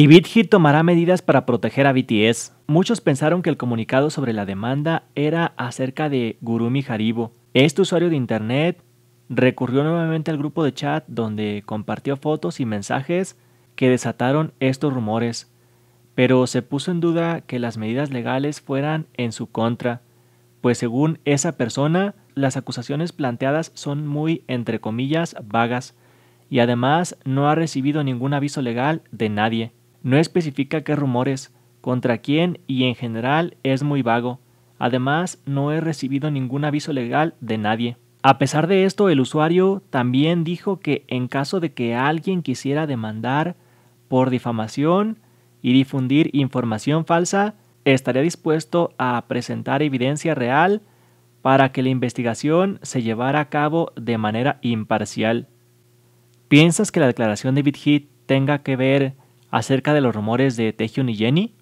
Y BitHit tomará medidas para proteger a BTS. Muchos pensaron que el comunicado sobre la demanda era acerca de Gurumi Haribo. Este usuario de internet recurrió nuevamente al grupo de chat donde compartió fotos y mensajes que desataron estos rumores, pero se puso en duda que las medidas legales fueran en su contra, pues según esa persona, las acusaciones planteadas son muy, entre comillas, vagas, y además no ha recibido ningún aviso legal de nadie. No especifica qué rumores, contra quién y en general es muy vago. Además, no he recibido ningún aviso legal de nadie. A pesar de esto, el usuario también dijo que en caso de que alguien quisiera demandar por difamación y difundir información falsa, estaría dispuesto a presentar evidencia real para que la investigación se llevara a cabo de manera imparcial. ¿Piensas que la declaración de BitHit tenga que ver acerca de los rumores de Taehyun y Jenny